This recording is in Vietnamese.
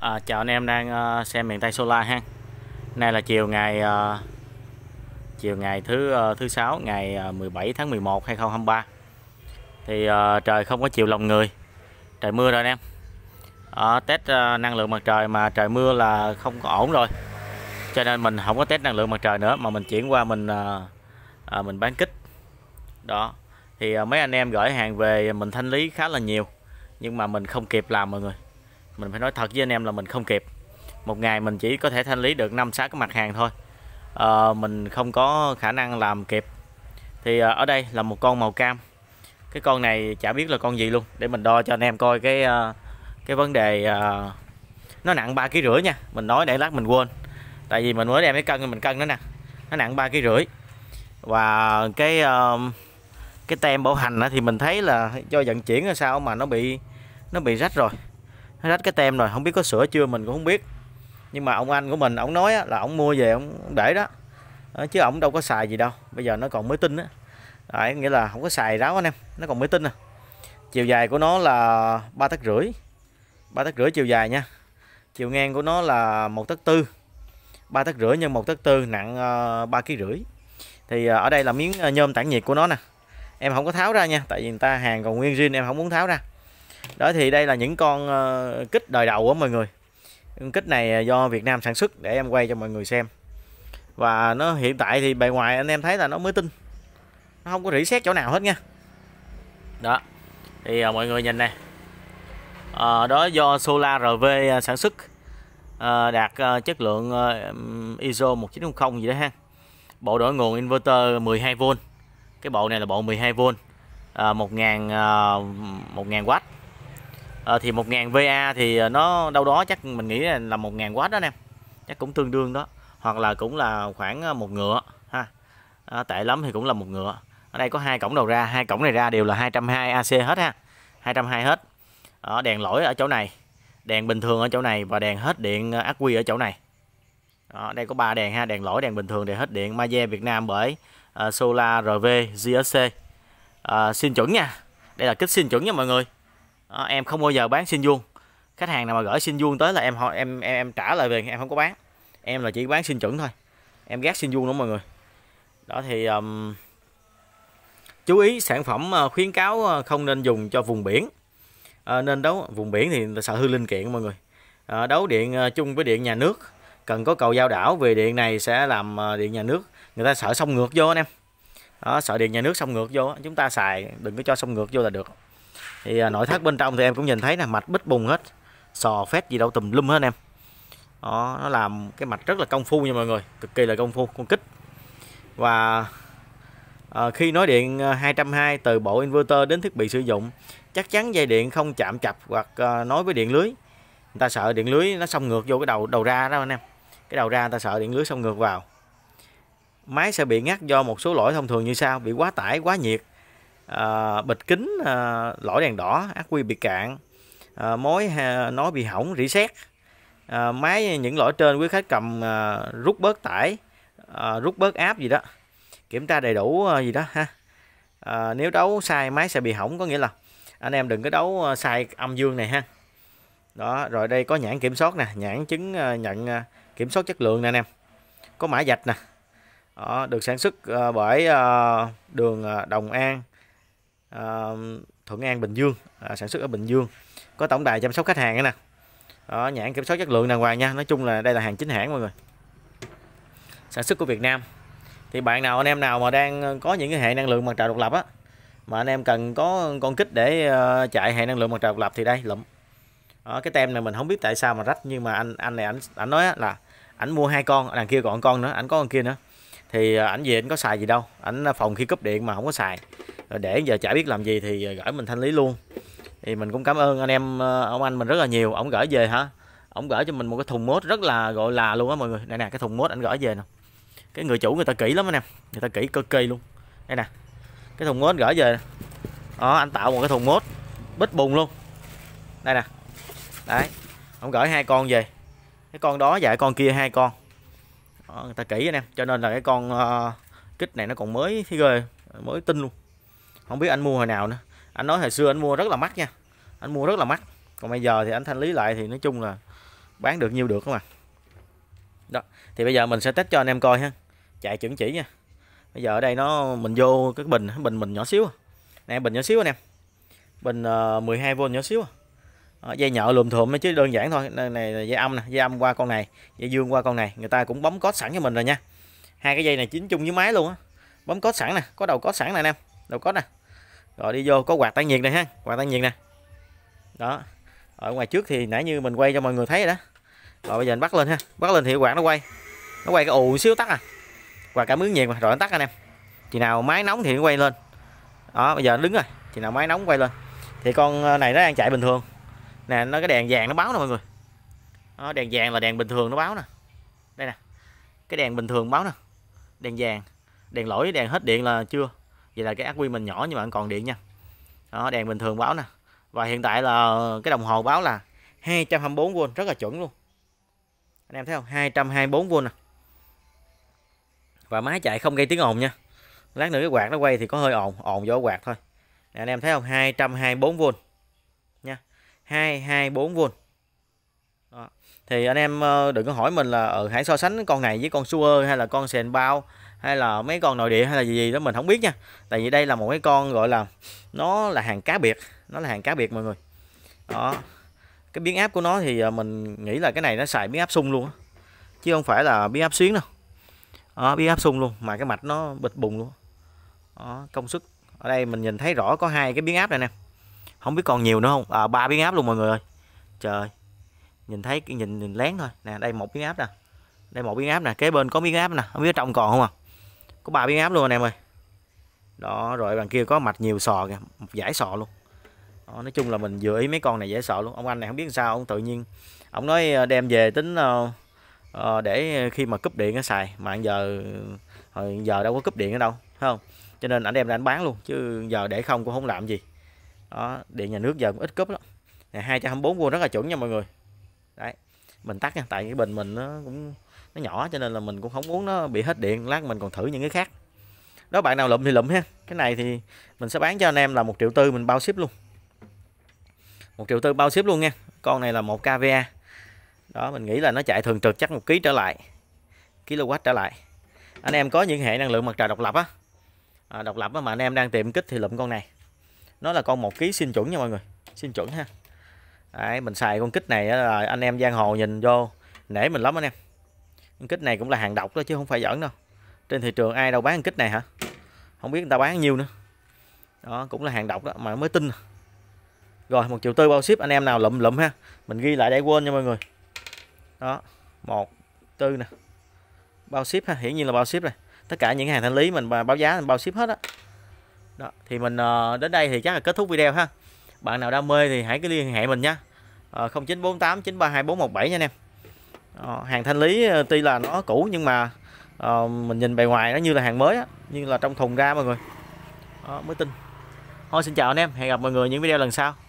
À, chào anh em đang uh, xem miền Tây Solar ha. Nay là chiều ngày uh, chiều ngày thứ uh, thứ sáu ngày uh, 17 tháng 11 2023. Thì uh, trời không có chiều lòng người. Trời mưa rồi anh em. Uh, test uh, năng lượng mặt trời mà trời mưa là không có ổn rồi. Cho nên mình không có test năng lượng mặt trời nữa mà mình chuyển qua mình uh, uh, mình bán kích. Đó. Thì uh, mấy anh em gửi hàng về mình thanh lý khá là nhiều nhưng mà mình không kịp làm mọi người mình phải nói thật với anh em là mình không kịp một ngày mình chỉ có thể thanh lý được năm sáu cái mặt hàng thôi à, mình không có khả năng làm kịp thì à, ở đây là một con màu cam cái con này chả biết là con gì luôn để mình đo cho anh em coi cái ờ, cái vấn đề à, nó nặng ba kg rưỡi nha mình nói để lát mình quên tại vì mình mới đem cái cân mình cân nó nè nó nặng ba kg rưỡi và cái uh, cái tem bảo hành thì mình thấy là do vận chuyển hay sao mà nó bị nó bị rách rồi nó rách cái tem rồi không biết có sửa chưa mình cũng không biết nhưng mà ông anh của mình ông nói là ông mua về ông để đó ờ, chứ ông đâu có xài gì đâu bây giờ nó còn mới tinh á đấy nghĩa là không có xài ráo anh em nó còn mới tinh à chiều dài của nó là ba tấc rưỡi ba tấc rưỡi chiều dài nha chiều ngang của nó là một tấc tư ba tấc rưỡi nhân một tấc tư nặng ờ, ba kg rưỡi thì ờ, ở đây là miếng nhôm tản nhiệt của nó nè em không có tháo ra nha tại vì người ta hàng còn nguyên riêng em không muốn tháo ra đó thì đây là những con ờ, kích đời đầu của mọi người kích này ờ, do Việt Nam sản xuất để em quay cho mọi người xem và nó hiện tại thì bề ngoài anh em thấy là nó mới tinh nó không có rỉ xét chỗ nào hết nha đó thì à, mọi người nhìn này à, đó do Solar RV sản xuất à, đạt à, chất lượng à, ISO 1900 gì đó ha bộ đổi nguồn inverter 12V cái bộ này là bộ 12V à, 1000 à, 1000 watt à, thì 000 VA thì ờ, nó đâu đó chắc mình nghĩ là 1000 W đó anh em chắc cũng tương đương đó hoặc là cũng là khoảng ờ, một ngựa ha à, tệ lắm thì cũng là một ngựa ở đây có hai cổng đầu ra hai cổng này ra đều là 220 AC hết ha 220 hết ở đèn lỗi ở chỗ này đèn bình thường ở chỗ này và đèn hết điện ác quy ở chỗ này ở đây có ba đèn ha đèn lỗi đèn bình thường để hết điện Maje Việt Nam bởi uh, Solar RV GSC uh, xin chuẩn nha đây là kích xin chuẩn nha mọi người à, em không bao giờ bán xin vuông khách hàng nào mà gửi xin vuông tới là em em em, em trả lại về em không có bán em là chỉ bán xin chuẩn thôi em gác xin vuông đó mọi người đó thì um, chú ý sản phẩm ờ, khuyến cáo ờ, không nên dùng cho vùng biển à, nên đấu vùng biển thì sợ hư linh kiện mọi người à, đấu điện chung với điện nhà nước cần có cầu giao đảo về điện này sẽ làm điện nhà nước người ta sợ sông ngược vô anh em đó, sợ điện nhà nước sông ngược vô chúng ta xài đừng có cho sông ngược vô là được thì à, nội thất bên trong thì em cũng nhìn thấy nè mạch bít bùng hết sò phét gì đâu tùm lum hết em đó, nó làm cái mạch rất là công phu nha mọi người cực kỳ là công phu con kích và à, khi nói điện 220 à, từ bộ inverter đến thiết bị sử dụng chắc chắn dây điện không chạm chập hoặc à, nói với điện lưới người ta sợ điện lưới nó xông ngược vô cái đầu đầu ra đó anh em cái đầu ra người ta sợ điện lưới xông ngược vào máy sẽ bị ngắt do một số lỗi thông thường như sau bị quá tải quá nhiệt à, bịch kính à, ờ, lỗi đèn đỏ ác quy bị cạn à, mối à, nó bị hỏng rỉ sét à, máy những lỗi trên quý khách cầm à, rút bớt tải à, rút bớt áp gì đó kiểm tra đầy đủ à, gì đó ha à, nếu đấu sai máy sẽ bị hỏng có nghĩa là anh em đừng có đấu sai âm dương này ha đó rồi đây có nhãn kiểm soát nè nhãn chứng nhận kiểm soát chất lượng nè anh em có mã vạch nè đó, được sản xuất bởi đường Đồng An Thuận An Bình Dương à, sản xuất ở Bình Dương có tổng đài chăm sóc khách hàng nè đó, nhãn kiểm soát chất lượng đàng hoàng nha nói chung là đây là hàng chính hãng mọi người sản xuất của Việt Nam thì bạn nào anh em nào mà đang ờ, có những cái hệ năng lượng mặt trời độc lập á mà anh em cần có con kích để ờ, chạy hệ năng lượng mặt trời độc lập thì đây lụm đó, cái tem này mình không biết tại sao mà rách nhưng mà anh anh này anh anh nói là ảnh mua hai con đằng kia còn con nữa ảnh có con kia nữa thì ờ, ảnh về ảnh có xài gì đâu ảnh phòng khi cúp điện mà không có xài để giờ chả biết làm gì thì gửi mình thanh lý luôn thì mình cũng cảm ơn anh em ờ, ông anh mình rất là nhiều ổng gửi về hả ổng gửi cho mình một cái thùng mốt rất là gọi là luôn á mọi người này nè cái thùng mốt anh gửi về nè cái người chủ người ta kỹ lắm anh em người ta kỹ cực kỳ luôn đây nè cái thùng mốt anh gửi về đó anh tạo một cái thùng mốt bít bùng luôn đây nè đấy ổng gửi hai con về cái con đó và cái con kia hai con đó, người ta kỹ anh em cho nên là cái con uh, kích này nó còn mới thế ghê mới tinh luôn không biết anh mua hồi nào nữa anh nói hồi xưa anh mua rất là mắc nha anh mua rất là mắc còn bây giờ thì anh thanh lý lại thì nói chung là bán được nhiêu được các bạn à? đó thì bây giờ mình sẽ test cho anh em coi ha chạy chuẩn chỉ nha bây giờ ở đây nó mình vô cái bình bình mình nhỏ xíu à. nè bình nhỏ xíu anh em bình uh, ờ, 12V nhỏ xíu à. dây nhợ lùm thùm chứ đơn giản thôi này, này dây âm nè dây âm qua con này dây dương qua con này người ta cũng bấm có sẵn cho mình rồi nha hai cái dây này chính chung với máy luôn á bấm có sẵn nè có đầu có sẵn nè anh em đầu có nè rồi đi vô có quạt tản nhiệt này ha quạt tản nhiệt nè đó ở ngoài trước thì nãy như mình quay cho mọi người thấy rồi đó rồi bây giờ anh bắt lên ha bắt lên thì quạt nó quay nó quay cái ù xíu tắt à quạt cảm ứng nhiệt mà rồi nó tắt anh em chị nào máy nóng thì nó quay lên đó bây giờ nó đứng rồi chị nào máy nóng quay lên thì con ờ, này nó đang chạy bình thường nè nó cái đèn vàng nó báo nè mọi người đó, đèn vàng là đèn bình thường nó báo nè đây nè cái đèn bình thường báo nè đèn vàng đèn lỗi đèn hết điện là chưa vậy là cái ác quy mình nhỏ nhưng mà vẫn còn điện nha đó đèn bình thường báo nè và hiện tại là cái đồng hồ báo là 224V rất là chuẩn luôn anh em thấy không 224V nè và máy chạy không gây tiếng ồn nha lát nữa cái quạt nó quay thì có hơi ồn ồn vô quạt thôi Để anh em thấy không 224V nha 224V đó. thì anh em ờ, đừng có hỏi mình là ở ờ, hãy so sánh con này với con Suer hay là con sền bao hay là mấy con nội địa hay là gì gì đó mình không biết nha tại vì đây là một cái con gọi là nó là hàng cá biệt nó là hàng cá biệt mọi người đó cái biến áp của nó thì à, mình nghĩ là cái này nó xài biến áp sung luôn chứ không phải là biến áp xuyến đâu đó, biến áp sung luôn mà cái mạch nó bịch bùng luôn đó, công suất ở đây mình nhìn thấy rõ có hai cái biến áp này nè không biết còn nhiều nữa không à, ba biến áp luôn mọi người ơi trời nhìn thấy nhìn nhìn lén thôi nè đây một biến áp nè đây một biến áp nè kế bên có biến áp nè không biết trong còn không à có ba biến áp luôn anh em ơi đó rồi đằng kia có mạch nhiều sò kìa một giải sò luôn đó, nói chung là mình vừa ý mấy con này dễ sò luôn ông anh này không biết sao ông tự nhiên ông nói ờ, đem về tính uh, để khi mà cúp điện nó xài mà giờ hồi giờ đâu có cúp điện ở đâu phải không cho nên anh đem ra anh bán luôn chứ giờ để không cũng không làm gì đó điện nhà nước giờ cũng ít cúp lắm này 224 vô rất là chuẩn nha mọi người đấy mình tắt nha tại cái bình mình nó cũng nó nhỏ cho nên là mình cũng không muốn nó bị hết điện lát mình còn thử những cái khác đó bạn nào lụm thì lụm ha cái này thì mình sẽ bán cho anh em là một triệu tư mình bao ship luôn một triệu tư bao ship luôn nha con này là một kva đó mình nghĩ là nó chạy thường trực chắc một ký trở lại kW trở lại anh em có những hệ năng lượng mặt trời độc lập á à, độc lập á mà anh em đang tìm kích thì lụm con này nó là con một ký xin chuẩn nha mọi người xin chuẩn ha Đấy, mình xài con kích này là anh em giang hồ nhìn vô nể mình lắm anh em con kích này cũng là hàng độc đó chứ không phải giỡn đâu trên thị trường ai đâu bán con kích này hả không biết người ta bán nhiêu nữa đó cũng là hàng độc đó mà mới tin rồi một triệu tư bao ship anh em nào lụm lụm ha mình ghi lại để quên nha mọi người đó một tư nè bao ship ha hiển nhiên là bao ship rồi tất cả những hàng thanh lý mình báo giá mình bao ship hết á đó. đó thì mình ờ, đến đây thì chắc là kết thúc video ha bạn nào đam mê thì hãy cứ liên hệ mình nha à, 0948 932 nha anh em Ờ, hàng thanh lý ờ, tuy là nó cũ nhưng mà à, mình nhìn bề ngoài nó như là hàng mới á, như là trong thùng ra mọi người à, mới tin thôi xin chào anh em hẹn gặp mọi người những video lần sau